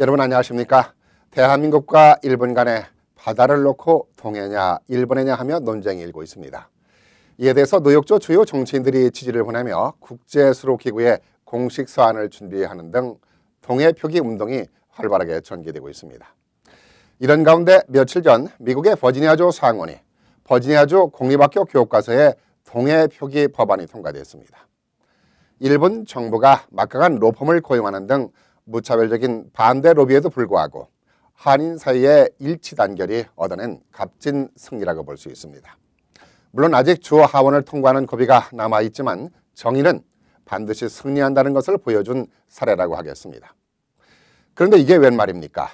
여러분 안녕하십니까? 대한민국과 일본 간에 바다를 놓고 동해냐 일본에냐 하며 논쟁이 일고 있습니다. 이에 대해서 노역조 주요 정치인들이 지지를 보내며 국제수로기구에 공식 서한을 준비하는 등 동해 표기 운동이 활발하게 전개되고 있습니다. 이런 가운데 며칠 전 미국의 버지니아주 상원이 버지니아주 공립학교 교과서에 동해 표기 법안이 통과되었습니다 일본 정부가 막강한 로펌을 고용하는 등 무차별적인 반대 로비에도 불구하고 한인 사이의 일치 단결이 얻어낸 값진 승리라고 볼 수 있습니다. 물론 아직 주 하원을 통과하는 고비가 남아있지만 정의는 반드시 승리한다는 것을 보여준 사례라고 하겠습니다. 그런데 이게 웬 말입니까?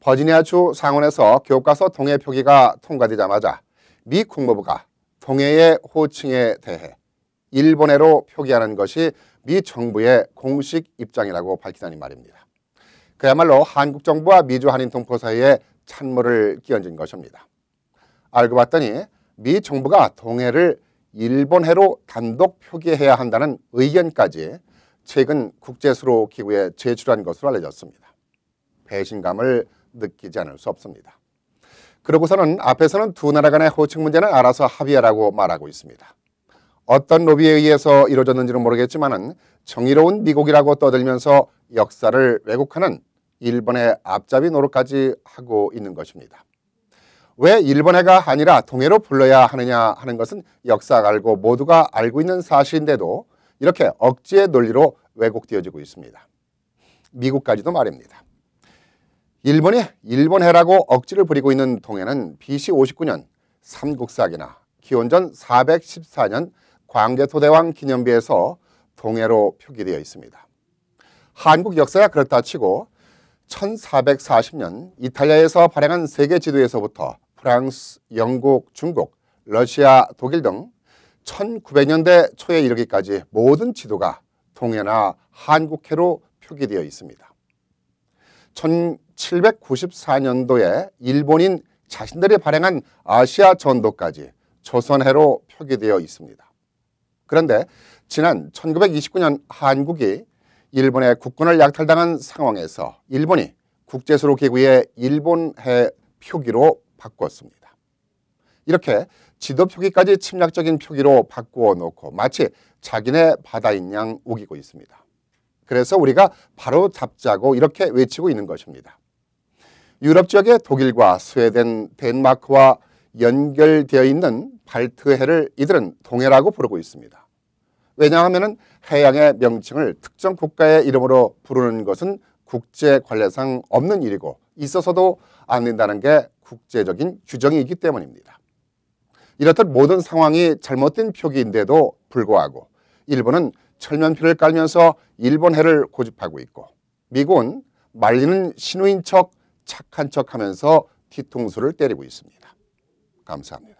버지니아주 상원에서 교과서 동해 표기가 통과되자마자 미 국무부가 동해의 호칭에 대해 일본해로 표기하는 것이 미 정부의 공식 입장이라고 밝히다니 말입니다. 그야말로 한국 정부와 미주 한인 동포 사이에 찬물을 끼얹은 것입니다. 알고 봤더니 미 정부가 동해를 일본해로 단독 표기해야 한다는 의견까지 최근 국제수로기구에 제출한 것으로 알려졌습니다. 배신감을 느끼지 않을 수 없습니다. 그러고서는 앞에서는 두 나라 간의 호칭 문제는 알아서 합의하라고 말하고 있습니다. 어떤 로비에 의해서 이루어졌는지는 모르겠지만은 정의로운 미국이라고 떠들면서 역사를 왜곡하는 일본의 앞잡이 노릇까지 하고 있는 것입니다. 왜 일본해가 아니라 동해로 불러야 하느냐 하는 것은 역사 알고 모두가 알고 있는 사실인데도 이렇게 억지의 논리로 왜곡되어지고 있습니다. 미국까지도 말입니다. 일본이 일본해라고 억지를 부리고 있는 동해는 BC 59년 삼국사기나 기원전 414년 광개토대왕 기념비에서 동해로 표기되어 있습니다. 한국 역사가 그렇다 치고 1440년 이탈리아에서 발행한 세계 지도에서부터 프랑스, 영국, 중국, 러시아, 독일 등 1900년대 초에 이르기까지 모든 지도가 동해나 한국해로 표기되어 있습니다. 1794년도에 일본인 자신들이 발행한 아시아 전도까지 조선해로 표기되어 있습니다. 그런데 지난 1929년 한국이 일본의 국권을 약탈당한 상황에서 일본이 국제수로 기구의 일본해 표기로 바꿨습니다. 이렇게 지도 표기까지 침략적인 표기로 바꾸어 놓고 마치 자기네 바다인 양 우기고 있습니다. 그래서 우리가 바로 잡자고 이렇게 외치고 있는 것입니다. 유럽 지역의 독일과 스웨덴, 덴마크와 연결되어 있는 발트해를 이들은 동해라고 부르고 있습니다. 왜냐하면 해양의 명칭을 특정 국가의 이름으로 부르는 것은 국제 관례상 없는 일이고 있어서도 안 된다는 게 국제적인 규정이기 때문입니다. 이렇듯 모든 상황이 잘못된 표기인데도 불구하고 일본은 철면표를 깔면서 일본해를 고집하고 있고 미국은 말리는 신우인 척 착한 척하면서 뒤통수를 때리고 있습니다. გამცანერ